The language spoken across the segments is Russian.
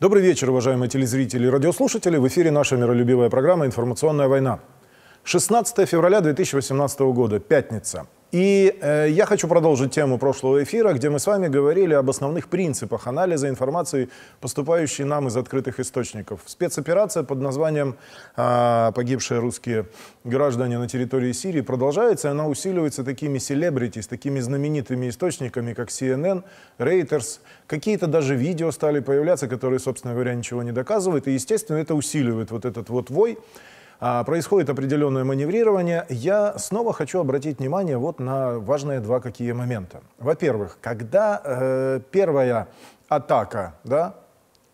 Добрый вечер, уважаемые телезрители и радиослушатели. В эфире наша миролюбивая программа «Информационная война». 16 февраля 2018 года, пятница. И э, я хочу продолжить тему прошлого эфира, где мы с вами говорили об основных принципах анализа информации, поступающей нам из открытых источников. Спецоперация под названием э, «Погибшие русские граждане на территории Сирии» продолжается, и она усиливается такими селебрити, с такими знаменитыми источниками, как CNN, Reuters. Какие-то даже видео стали появляться, которые, собственно говоря, ничего не доказывают. И, естественно, это усиливает вот этот вот вой. А, происходит определенное маневрирование. Я снова хочу обратить внимание вот на важные два какие момента. Во-первых, когда э, первая атака, да,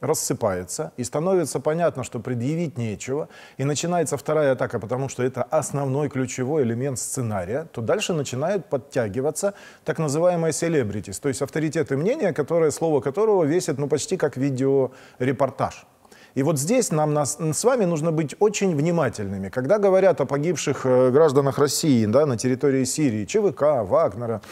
рассыпается, и становится понятно, что предъявить нечего, и начинается вторая атака, потому что это основной ключевой элемент сценария, то дальше начинают подтягиваться так называемые селебритис, то есть авторитеты мнения, которое слово которого весит ну, почти как видеорепортаж. И вот здесь нам нас, с вами нужно быть очень внимательными. Когда говорят о погибших э, гражданах России да, на территории Сирии, ЧВК, Вагнера,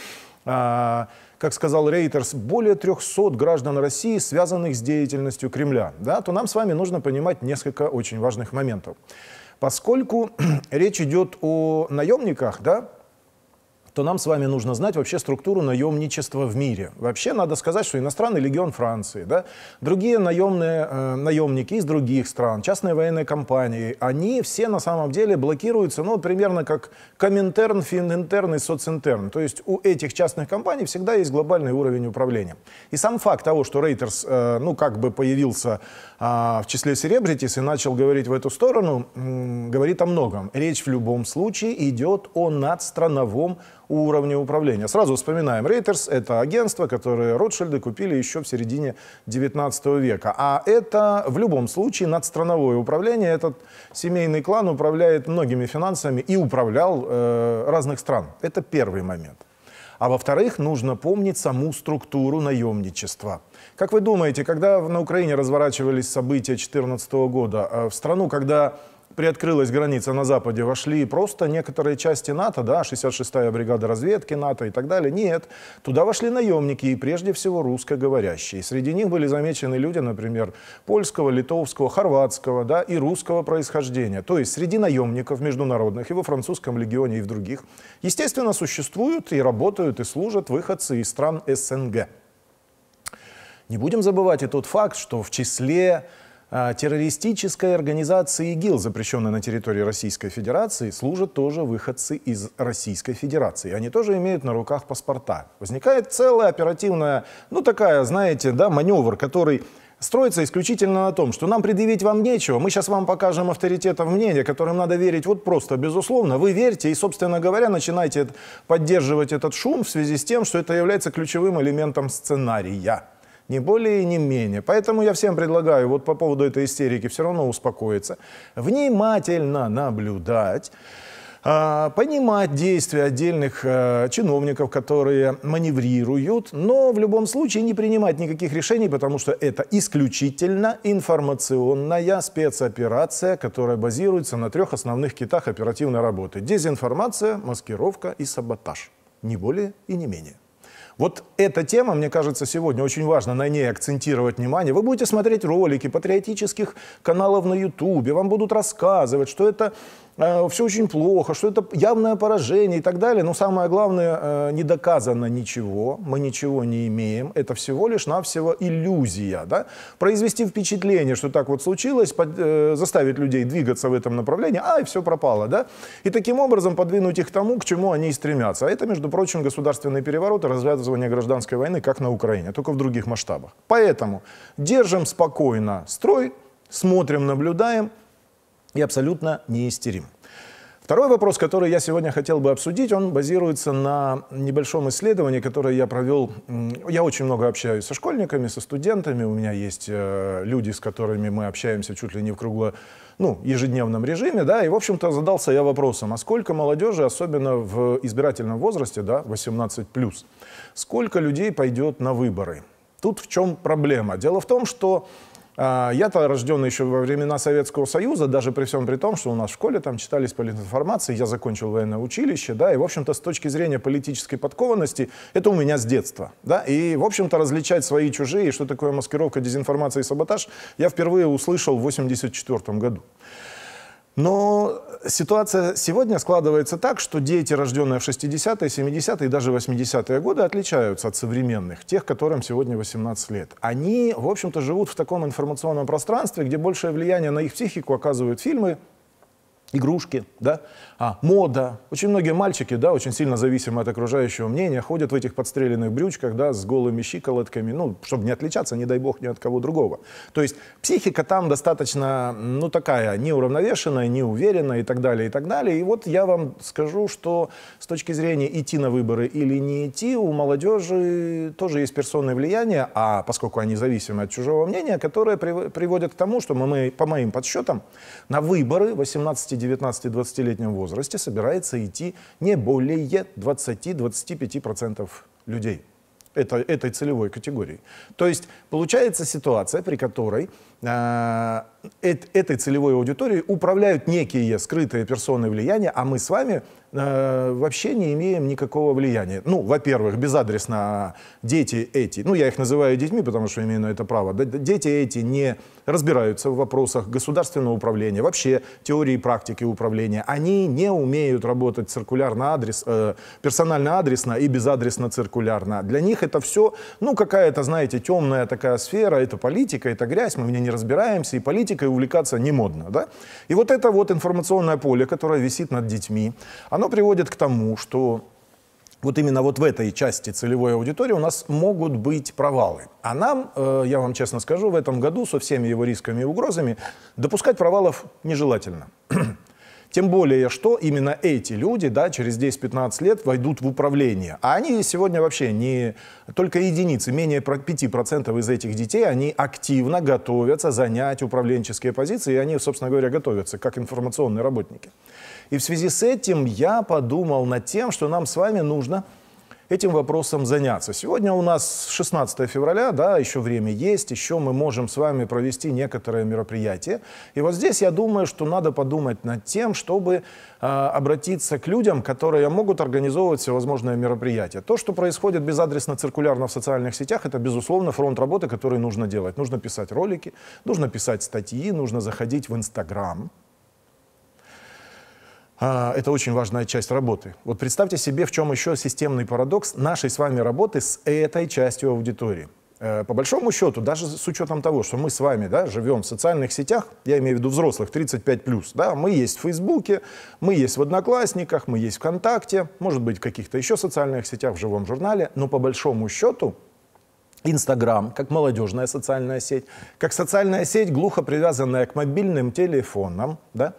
а, как сказал Рейтерс, более 300 граждан России, связанных с деятельностью Кремля, да, то нам с вами нужно понимать несколько очень важных моментов. Поскольку речь идет о наемниках, да, то нам с вами нужно знать вообще структуру наемничества в мире. Вообще надо сказать, что иностранный легион Франции, да, другие наемные, э, наемники из других стран, частные военные компании, они все на самом деле блокируются, ну, примерно как Коминтерн, Фининтерн и Социнтерн. То есть у этих частных компаний всегда есть глобальный уровень управления. И сам факт того, что Рейтерс, э, ну, как бы появился э, в числе селебритис и начал говорить в эту сторону, говорит о многом. Речь в любом случае идет о надстрановом уровню управления. Сразу вспоминаем, Рейтерс это агентство, которое Ротшильды купили еще в середине 19 века. А это в любом случае надстрановое управление. Этот семейный клан управляет многими финансами и управлял э, разных стран. Это первый момент. А во-вторых, нужно помнить саму структуру наемничества. Как вы думаете, когда на Украине разворачивались события 2014 года, э, в страну, когда приоткрылась граница на Западе, вошли просто некоторые части НАТО, да, 66-я бригада разведки НАТО и так далее. Нет, туда вошли наемники и прежде всего русскоговорящие. Среди них были замечены люди, например, польского, литовского, хорватского да, и русского происхождения. То есть среди наемников международных и во французском легионе и в других, естественно, существуют и работают и служат выходцы из стран СНГ. Не будем забывать и тот факт, что в числе а, террористической организации ИГИЛ, запрещенной на территории Российской Федерации, служат тоже выходцы из Российской Федерации. Они тоже имеют на руках паспорта. Возникает целая оперативная, ну такая, знаете, да, маневр, который строится исключительно на том, что нам предъявить вам нечего, мы сейчас вам покажем авторитетов мнения, которым надо верить вот просто, безусловно, вы верьте и, собственно говоря, начинайте поддерживать этот шум в связи с тем, что это является ключевым элементом сценария. Не более и не менее. Поэтому я всем предлагаю вот по поводу этой истерики все равно успокоиться, внимательно наблюдать, а, понимать действия отдельных э, чиновников, которые маневрируют, но в любом случае не принимать никаких решений, потому что это исключительно информационная спецоперация, которая базируется на трех основных китах оперативной работы. Дезинформация, маскировка и саботаж. Не более и не менее. Вот эта тема, мне кажется, сегодня очень важно на ней акцентировать внимание. Вы будете смотреть ролики патриотических каналов на Ютубе, вам будут рассказывать, что это Э, все очень плохо, что это явное поражение и так далее. Но самое главное, э, не доказано ничего, мы ничего не имеем, это всего лишь навсего иллюзия. Да? Произвести впечатление, что так вот случилось, под, э, заставить людей двигаться в этом направлении, а, и все пропало. Да? И таким образом подвинуть их к тому, к чему они и стремятся. А это, между прочим, государственный переворот и развязывание гражданской войны, как на Украине, только в других масштабах. Поэтому держим спокойно строй, смотрим, наблюдаем – и абсолютно не истерим. Второй вопрос, который я сегодня хотел бы обсудить, он базируется на небольшом исследовании, которое я провел. Я очень много общаюсь со школьниками, со студентами. У меня есть э, люди, с которыми мы общаемся чуть ли не в кругло, ну, ежедневном режиме, да, и, в общем-то, задался я вопросом, а сколько молодежи, особенно в избирательном возрасте, да, 18+, сколько людей пойдет на выборы? Тут в чем проблема? Дело в том, что а, я-то рожден еще во времена Советского Союза, даже при всем при том, что у нас в школе там читались политинформации, я закончил военное училище, да, и, в общем-то, с точки зрения политической подкованности, это у меня с детства, да, и, в общем-то, различать свои и чужие, что такое маскировка, дезинформация и саботаж, я впервые услышал в 1984 году. Но ситуация сегодня складывается так, что дети, рожденные в 60-е, 70-е и даже 80-е годы, отличаются от современных, тех, которым сегодня 18 лет. Они, в общем-то, живут в таком информационном пространстве, где большее влияние на их психику оказывают фильмы, игрушки, да, а, мода. Очень многие мальчики, да, очень сильно зависимы от окружающего мнения, ходят в этих подстреленных брючках, да, с голыми щиколотками, ну, чтобы не отличаться, не дай бог, ни от кого другого. То есть психика там достаточно, ну, такая неуравновешенная, неуверенная и так далее, и так далее. И вот я вам скажу, что с точки зрения идти на выборы или не идти, у молодежи тоже есть персонное влияние, а поскольку они зависимы от чужого мнения, которое приводит к тому, что мы, по моим подсчетам, на выборы 18 19-20-летнем возрасте собирается идти не более 20-25% людей этой целевой категории. То есть получается ситуация, при которой а, этой целевой аудитории управляют некие скрытые персоны влияния, а мы с вами э, вообще не имеем никакого влияния. Ну, во-первых, безадресно дети эти, ну, я их называю детьми, потому что имею на это право, дети эти не разбираются в вопросах государственного управления, вообще теории и практики управления. Они не умеют работать циркулярно-адрес, э, персонально-адресно и безадресно-циркулярно. Для них это все, ну, какая-то, знаете, темная такая сфера, это политика, это грязь, мы в ней не разбираемся, и политикой увлекаться не модно. Да? И вот это вот информационное поле, которое висит над детьми, оно приводит к тому, что вот именно вот в этой части целевой аудитории у нас могут быть провалы. А нам, э, я вам честно скажу, в этом году со всеми его рисками и угрозами допускать провалов нежелательно. Тем более, что именно эти люди да, через 10-15 лет войдут в управление. А они сегодня вообще не только единицы, менее 5% из этих детей, они активно готовятся занять управленческие позиции, и они, собственно говоря, готовятся как информационные работники. И в связи с этим я подумал над тем, что нам с вами нужно этим вопросом заняться. Сегодня у нас 16 февраля, да, еще время есть, еще мы можем с вами провести некоторое мероприятие. И вот здесь я думаю, что надо подумать над тем, чтобы э, обратиться к людям, которые могут организовывать всевозможные мероприятия. То, что происходит безадресно циркулярно в социальных сетях, это, безусловно, фронт работы, который нужно делать. Нужно писать ролики, нужно писать статьи, нужно заходить в Инстаграм, а, это очень важная часть работы. Вот представьте себе, в чем еще системный парадокс нашей с вами работы с этой частью аудитории. Э, по большому счету, даже с учетом того, что мы с вами да, живем в социальных сетях, я имею в виду взрослых, 35+, да, мы есть в Фейсбуке, мы есть в Одноклассниках, мы есть ВКонтакте, может быть, в каких-то еще социальных сетях, в живом журнале, но по большому счету Инстаграм, как молодежная социальная сеть, как социальная сеть, глухо привязанная к мобильным телефонам, да,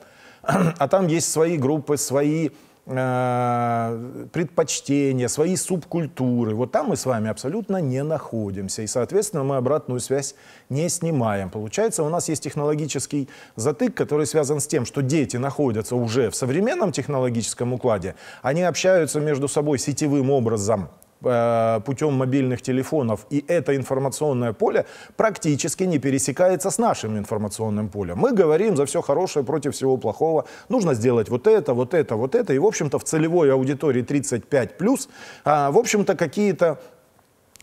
а там есть свои группы, свои э, предпочтения, свои субкультуры. Вот там мы с вами абсолютно не находимся. И, соответственно, мы обратную связь не снимаем. Получается, у нас есть технологический затык, который связан с тем, что дети находятся уже в современном технологическом укладе. Они общаются между собой сетевым образом Э, путем мобильных телефонов, и это информационное поле практически не пересекается с нашим информационным полем. Мы говорим за все хорошее против всего плохого, нужно сделать вот это, вот это, вот это, и, в общем-то, в целевой аудитории 35+, а, в общем-то, какие-то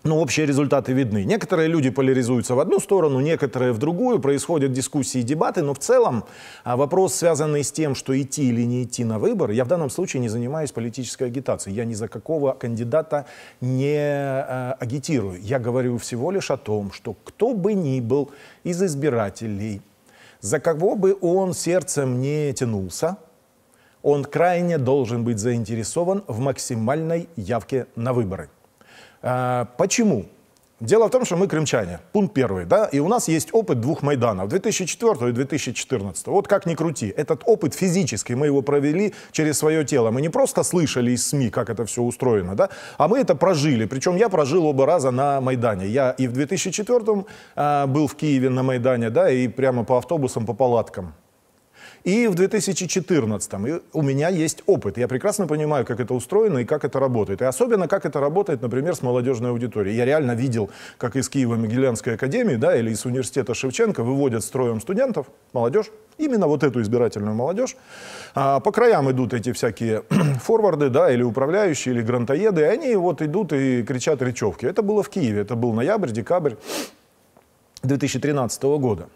но ну, общие результаты видны. Некоторые люди поляризуются в одну сторону, некоторые в другую, происходят дискуссии и дебаты, но в целом а, вопрос, связанный с тем, что идти или не идти на выбор, я в данном случае не занимаюсь политической агитацией, я ни за какого кандидата не а, агитирую. Я говорю всего лишь о том, что кто бы ни был из избирателей, за кого бы он сердцем не тянулся, он крайне должен быть заинтересован в максимальной явке на выборы. А, почему? Дело в том, что мы крымчане, пункт первый, да, и у нас есть опыт двух Майданов, 2004 и 2014. Вот как ни крути, этот опыт физически, мы его провели через свое тело. Мы не просто слышали из СМИ, как это все устроено, да, а мы это прожили. Причем я прожил оба раза на Майдане. Я и в 2004 э, а, был в Киеве на Майдане, да, и прямо по автобусам, по палаткам и в 2014. И у меня есть опыт. Я прекрасно понимаю, как это устроено и как это работает. И особенно, как это работает, например, с молодежной аудиторией. Я реально видел, как из Киева-Могилянской академии да, или из университета Шевченко выводят строем студентов, молодежь, именно вот эту избирательную молодежь. А по краям идут эти всякие форварды, да, или управляющие, или грантоеды, и они вот идут и кричат речевки. Это было в Киеве, это был ноябрь, декабрь 2013 года.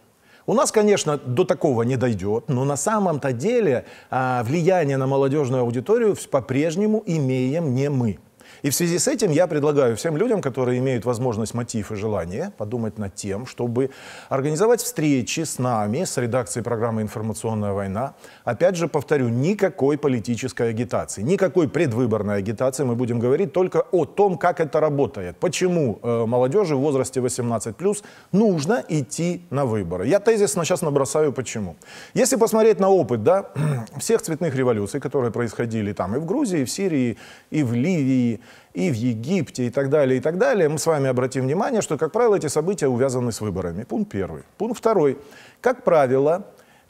У нас, конечно, до такого не дойдет, но на самом-то деле а, влияние на молодежную аудиторию по-прежнему имеем не мы. И в связи с этим я предлагаю всем людям, которые имеют возможность, мотив и желание, подумать над тем, чтобы организовать встречи с нами, с редакцией программы «Информационная война». Опять же, повторю, никакой политической агитации, никакой предвыборной агитации. Мы будем говорить только о том, как это работает, почему э, молодежи в возрасте 18+, нужно идти на выборы. Я тезисно сейчас набросаю, почему. Если посмотреть на опыт да, всех цветных революций, которые происходили там и в Грузии, и в Сирии, и в Ливии, и в Египте, и так далее, и так далее, мы с вами обратим внимание, что, как правило, эти события увязаны с выборами. Пункт первый. Пункт второй. Как правило,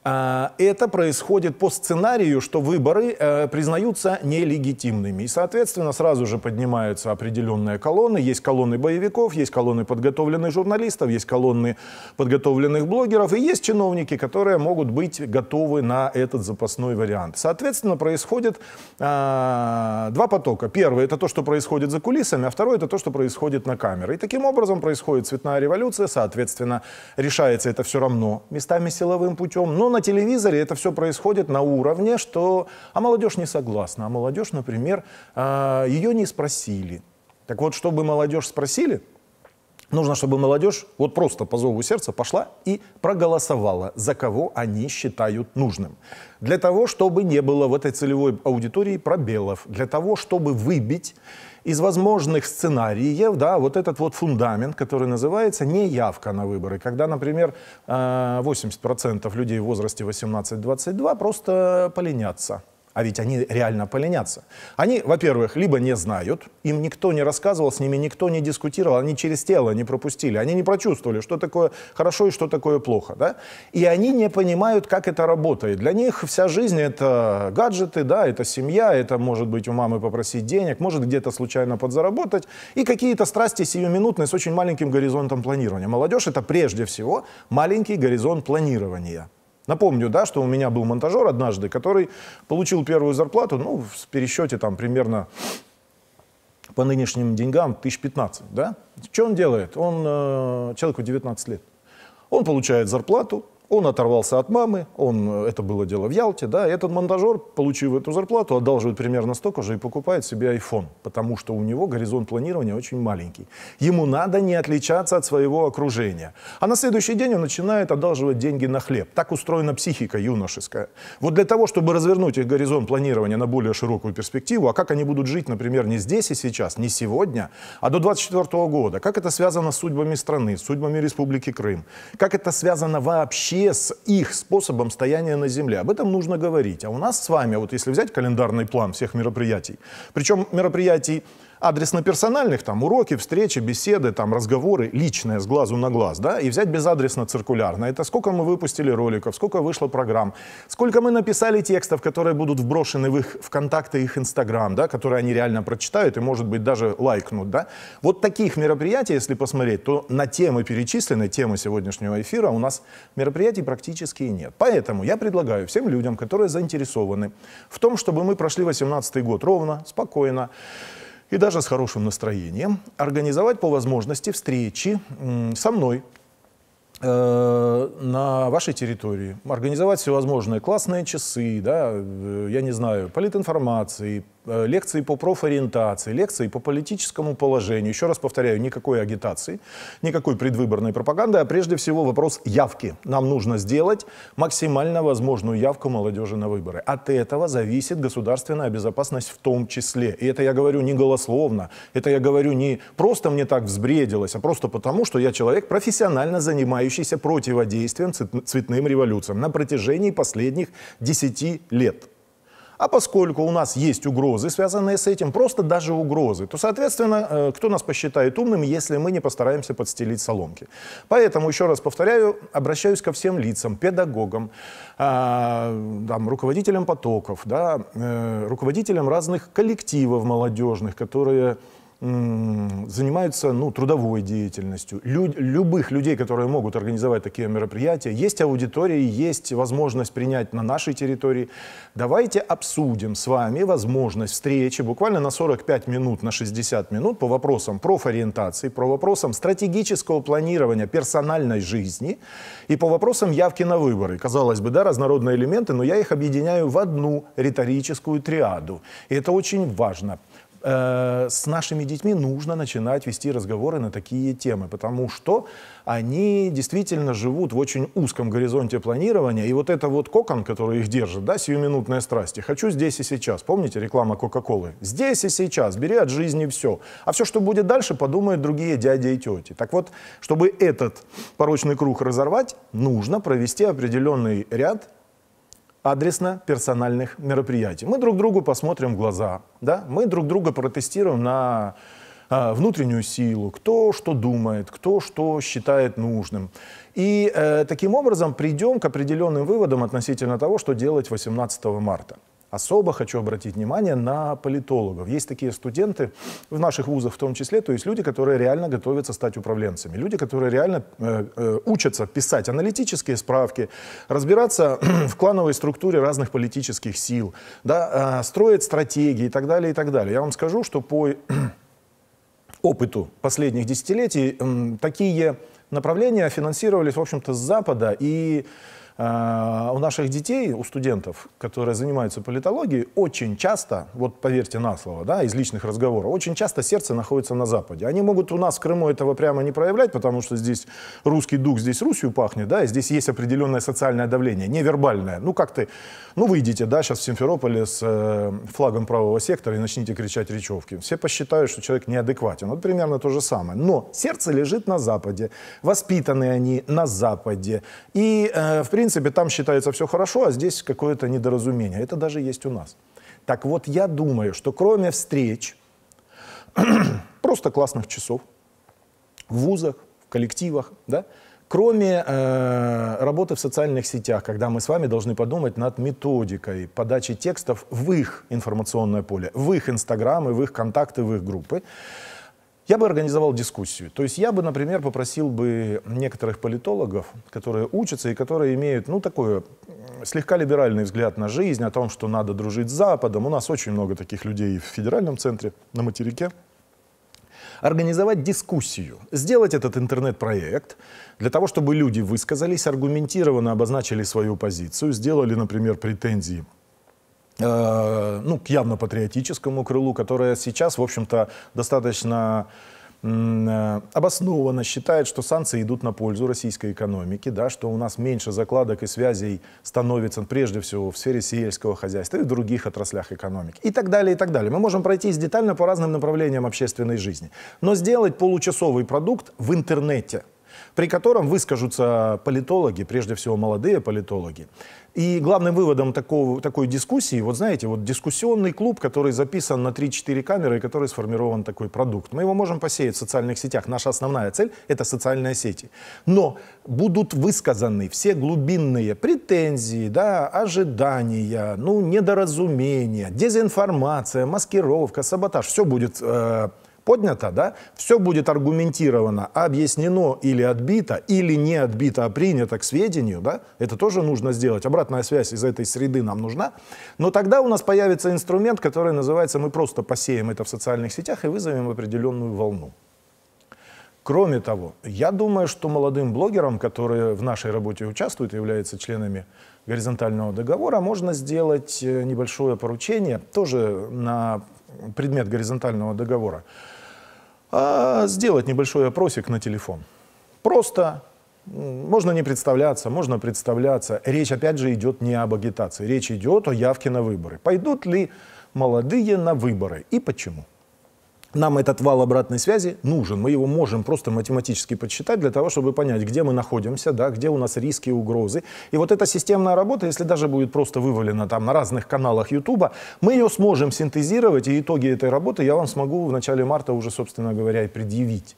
а, это происходит по сценарию, что выборы э, признаются нелегитимными. И, соответственно, сразу же поднимаются определенные колонны. Есть колонны боевиков, есть колонны подготовленных журналистов, есть колонны подготовленных блогеров, и есть чиновники, которые могут быть готовы на этот запасной вариант. Соответственно, происходит а, два потока. Первый – это то, что происходит за кулисами, а второй – это то, что происходит на камеры. И таким образом происходит цветная революция, соответственно, решается это все равно местами силовым путем, но на телевизоре это все происходит на уровне, что... А молодежь не согласна. А молодежь, например, а, ее не спросили. Так вот, чтобы молодежь спросили, нужно, чтобы молодежь вот просто по зову сердца пошла и проголосовала, за кого они считают нужным. Для того, чтобы не было в этой целевой аудитории пробелов, для того, чтобы выбить из возможных сценариев, да, вот этот вот фундамент, который называется неявка на выборы, когда, например, 80% э, людей в возрасте 18-22 просто поленятся. А ведь они реально поленятся. Они, во-первых, либо не знают, им никто не рассказывал, с ними никто не дискутировал, они через тело не пропустили, они не прочувствовали, что такое хорошо и что такое плохо. Да? И они не понимают, как это работает. Для них вся жизнь — это гаджеты, да, это семья, это может быть у мамы попросить денег, может где-то случайно подзаработать, и какие-то страсти сиюминутные с очень маленьким горизонтом планирования. Молодежь — это прежде всего маленький горизонт планирования. Напомню, да, что у меня был монтажер однажды, который получил первую зарплату, ну, в пересчете там примерно по нынешним деньгам 1015, да? Что он делает? Он, э, человеку 19 лет, он получает зарплату, он оторвался от мамы, он, э, это было дело в Ялте, да, этот монтажер, получив эту зарплату, одалживает примерно столько же и покупает себе iPhone, потому что у него горизонт планирования очень маленький. Ему надо не отличаться от своего окружения. А на следующий день он начинает одалживать деньги на хлеб. Так устроена психика юношеская. Вот для того, чтобы развернуть их горизонт планирования на более широкую перспективу, а как они будут жить, например, не здесь и сейчас, не сегодня, а до 24 года, как это связано с судьбами страны, с судьбами Республики Крым, как это связано вообще вообще с их способом стояния на Земле. Об этом нужно говорить. А у нас с вами, вот если взять календарный план всех мероприятий, причем мероприятий адресно-персональных, там, уроки, встречи, беседы, там, разговоры, личные, с глазу на глаз, да, и взять безадресно-циркулярно. Это сколько мы выпустили роликов, сколько вышло программ, сколько мы написали текстов, которые будут вброшены в их ВКонтакте, их Инстаграм, да, которые они реально прочитают и, может быть, даже лайкнут, да. Вот таких мероприятий, если посмотреть, то на темы перечисленной, темы сегодняшнего эфира у нас мероприятий практически и нет. Поэтому я предлагаю всем людям, которые заинтересованы в том, чтобы мы прошли 18 год ровно, спокойно, и даже с хорошим настроением организовать по возможности встречи со мной э, на вашей территории, организовать всевозможные классные часы, да, э, я не знаю, политинформации, Э, лекции по профориентации, лекции по политическому положению. Еще раз повторяю, никакой агитации, никакой предвыборной пропаганды, а прежде всего вопрос явки. Нам нужно сделать максимально возможную явку молодежи на выборы. От этого зависит государственная безопасность в том числе. И это я говорю не голословно, это я говорю не просто мне так взбредилось, а просто потому, что я человек, профессионально занимающийся противодействием цветным революциям на протяжении последних 10 лет. А поскольку у нас есть угрозы, связанные с этим, просто даже угрозы, то, соответственно, э, кто нас посчитает умным, если мы не постараемся подстелить соломки? Поэтому, еще раз повторяю, обращаюсь ко всем лицам, педагогам, а, там, руководителям потоков, да, э, руководителям разных коллективов молодежных, которые занимаются ну, трудовой деятельностью. Лю любых людей, которые могут организовать такие мероприятия, есть аудитория, есть возможность принять на нашей территории. Давайте обсудим с вами возможность встречи буквально на 45 минут, на 60 минут по вопросам профориентации, по вопросам стратегического планирования персональной жизни и по вопросам явки на выборы. Казалось бы, да, разнородные элементы, но я их объединяю в одну риторическую триаду. И это очень важно. Э, с нашими детьми нужно начинать вести разговоры на такие темы, потому что они действительно живут в очень узком горизонте планирования, и вот это вот кокон, который их держит, да, сиюминутная страсть, и хочу здесь и сейчас, помните реклама Кока-Колы? Здесь и сейчас, бери от жизни все, а все, что будет дальше, подумают другие дяди и тети. Так вот, чтобы этот порочный круг разорвать, нужно провести определенный ряд адресно-персональных мероприятий. Мы друг другу посмотрим в глаза, да? мы друг друга протестируем на а, внутреннюю силу, кто что думает, кто что считает нужным. И э, таким образом придем к определенным выводам относительно того, что делать 18 марта. Особо хочу обратить внимание на политологов. Есть такие студенты в наших вузах в том числе, то есть люди, которые реально готовятся стать управленцами, люди, которые реально э, э, учатся писать аналитические справки, разбираться в клановой структуре разных политических сил, да, э, строить стратегии и так далее, и так далее. Я вам скажу, что по опыту последних десятилетий э, такие направления финансировались, в общем-то, с Запада и а, у наших детей, у студентов, которые занимаются политологией, очень часто, вот поверьте на слово, да, из личных разговоров, очень часто сердце находится на Западе. Они могут у нас в Крыму этого прямо не проявлять, потому что здесь русский дух, здесь Русью пахнет, да, и здесь есть определенное социальное давление, невербальное. Ну как ты, ну выйдите, да, сейчас в Симферополе с э, флагом правого сектора и начните кричать речевки. Все посчитают, что человек неадекватен. Вот примерно то же самое. Но сердце лежит на Западе, воспитаны они на Западе. И, э, в принципе, принципе, там считается все хорошо, а здесь какое-то недоразумение. Это даже есть у нас. Так вот, я думаю, что кроме встреч, просто классных часов, в вузах, в коллективах, да, кроме э, работы в социальных сетях, когда мы с вами должны подумать над методикой подачи текстов в их информационное поле, в их инстаграмы, в их контакты, в их группы, я бы организовал дискуссию. То есть я бы, например, попросил бы некоторых политологов, которые учатся и которые имеют, ну, такой слегка либеральный взгляд на жизнь, о том, что надо дружить с Западом. У нас очень много таких людей в федеральном центре, на материке организовать дискуссию, сделать этот интернет-проект для того, чтобы люди высказались, аргументированно обозначили свою позицию, сделали, например, претензии Э, ну, к явно патриотическому крылу, которое сейчас, в общем-то, достаточно э, обоснованно считает, что санкции идут на пользу российской экономики, да, что у нас меньше закладок и связей становится прежде всего в сфере сельского хозяйства и в других отраслях экономики и так далее, и так далее. Мы можем пройтись детально по разным направлениям общественной жизни, но сделать получасовый продукт в интернете, при котором выскажутся политологи, прежде всего молодые политологи, и главным выводом такого, такой дискуссии, вот знаете, вот дискуссионный клуб, который записан на 3-4 камеры и который сформирован такой продукт. Мы его можем посеять в социальных сетях. Наша основная цель — это социальные сети. Но будут высказаны все глубинные претензии, да, ожидания, ну, недоразумения, дезинформация, маскировка, саботаж. Все будет э, поднято, да, все будет аргументировано, объяснено или отбито, или не отбито, а принято к сведению, да, это тоже нужно сделать. Обратная связь из этой среды нам нужна. Но тогда у нас появится инструмент, который называется «мы просто посеем это в социальных сетях и вызовем определенную волну». Кроме того, я думаю, что молодым блогерам, которые в нашей работе участвуют и являются членами горизонтального договора, можно сделать э, небольшое поручение тоже на предмет горизонтального договора а сделать небольшой опросик на телефон. Просто можно не представляться, можно представляться. Речь, опять же, идет не об агитации. Речь идет о явке на выборы. Пойдут ли молодые на выборы и почему? нам этот вал обратной связи нужен. Мы его можем просто математически подсчитать для того, чтобы понять, где мы находимся, да, где у нас риски и угрозы. И вот эта системная работа, если даже будет просто вывалена там на разных каналах YouTube, мы ее сможем синтезировать, и итоги этой работы я вам смогу в начале марта уже, собственно говоря, и предъявить.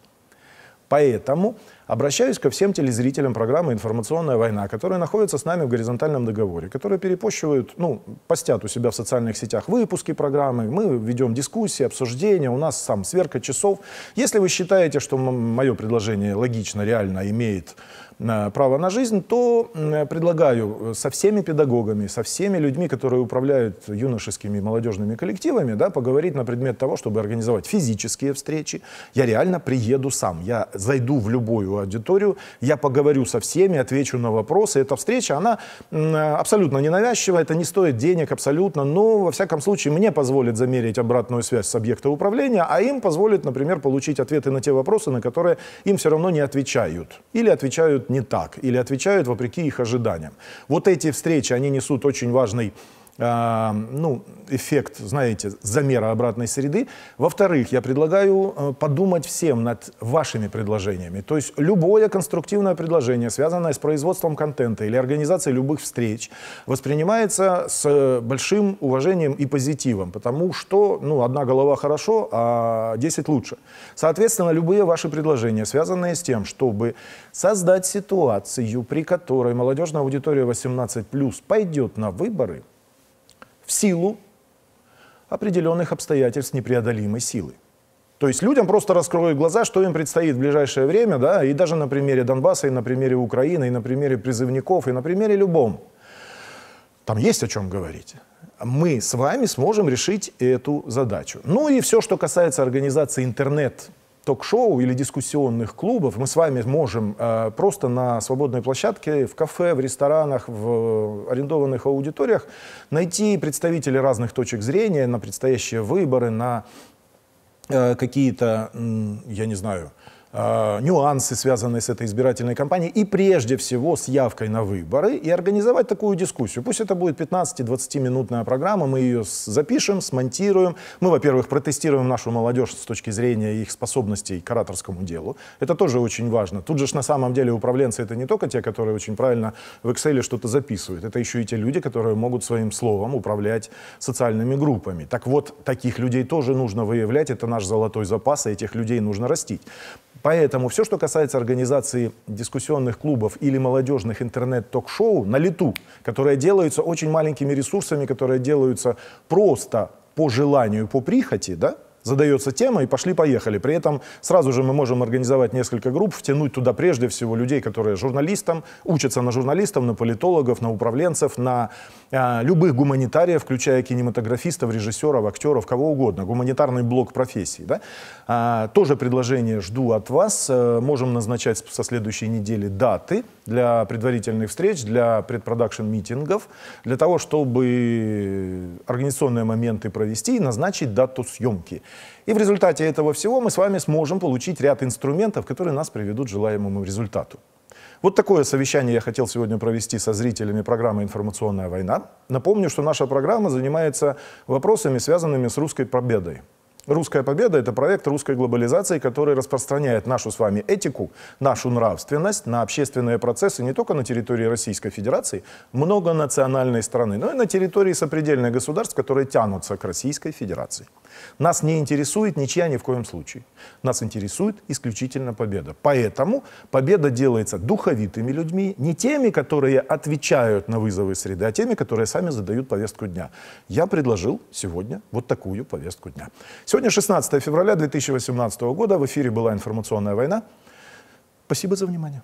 Поэтому обращаюсь ко всем телезрителям программы «Информационная война», которые находятся с нами в горизонтальном договоре, которые перепощивают, ну, постят у себя в социальных сетях выпуски программы, мы ведем дискуссии, обсуждения, у нас сам сверка часов. Если вы считаете, что мое предложение логично, реально имеет право на жизнь, то предлагаю э, со всеми педагогами, со всеми людьми, которые управляют юношескими и молодежными коллективами, да, поговорить на предмет того, чтобы организовать физические встречи. Я реально приеду сам, я зайду в любую аудиторию, я поговорю со всеми, отвечу на вопросы. Эта встреча, она абсолютно ненавязчива, это не стоит денег абсолютно, но, во всяком случае, мне позволит замерить обратную связь с объекта управления, а им позволит, например, получить ответы на те вопросы, на которые им все равно не отвечают. Или отвечают не так или отвечают вопреки их ожиданиям. Вот эти встречи, они несут очень важный ну, эффект, знаете, замера обратной среды. Во-вторых, я предлагаю э, подумать всем над вашими предложениями. То есть любое конструктивное предложение, связанное с производством контента или организацией любых встреч, воспринимается с э, большим уважением и позитивом, потому что ну, одна голова хорошо, а 10 лучше. Соответственно, любые ваши предложения, связанные с тем, чтобы создать ситуацию, при которой молодежная аудитория 18+, пойдет на выборы – в силу определенных обстоятельств непреодолимой силы. То есть людям просто раскроют глаза, что им предстоит в ближайшее время, да, и даже на примере Донбасса, и на примере Украины, и на примере призывников, и на примере любом. Там есть о чем говорить. Мы с вами сможем решить эту задачу. Ну и все, что касается организации интернет ток-шоу или дискуссионных клубов. Мы с вами можем э, просто на свободной площадке, в кафе, в ресторанах, в арендованных аудиториях найти представителей разных точек зрения на предстоящие выборы, на э, какие-то, я не знаю, Э, нюансы, связанные с этой избирательной кампанией, и прежде всего с явкой на выборы, и организовать такую дискуссию. Пусть это будет 15-20-минутная программа, мы ее запишем, смонтируем. Мы, во-первых, протестируем нашу молодежь с точки зрения их способностей к ораторскому делу. Это тоже очень важно. Тут же на самом деле управленцы — это не только те, которые очень правильно в Excel что-то записывают, это еще и те люди, которые могут своим словом управлять социальными группами. Так вот, таких людей тоже нужно выявлять, это наш золотой запас, и этих людей нужно растить. Поэтому все, что касается организации дискуссионных клубов или молодежных интернет-ток-шоу на лету, которые делаются очень маленькими ресурсами, которые делаются просто по желанию, по прихоти, да, задается тема и пошли-поехали. При этом сразу же мы можем организовать несколько групп, втянуть туда прежде всего людей, которые журналистам, учатся на журналистов, на политологов, на управленцев, на э, любых гуманитариев, включая кинематографистов, режиссеров, актеров, кого угодно. Гуманитарный блок профессий. Да? А, тоже предложение жду от вас. Э, можем назначать со следующей недели даты для предварительных встреч, для предпродакшн-митингов, для того, чтобы организационные моменты провести и назначить дату съемки. И в результате этого всего мы с вами сможем получить ряд инструментов, которые нас приведут к желаемому результату. Вот такое совещание я хотел сегодня провести со зрителями программы «Информационная война». Напомню, что наша программа занимается вопросами, связанными с русской победой. «Русская победа» — это проект русской глобализации, который распространяет нашу с вами этику, нашу нравственность на общественные процессы не только на территории Российской Федерации, многонациональной страны, но и на территории сопредельных государств, которые тянутся к Российской Федерации. Нас не интересует ничья ни в коем случае. Нас интересует исключительно победа. Поэтому победа делается духовитыми людьми, не теми, которые отвечают на вызовы среды, а теми, которые сами задают повестку дня. Я предложил сегодня вот такую повестку дня. Сегодня 16 февраля 2018 года. В эфире была информационная война. Спасибо за внимание.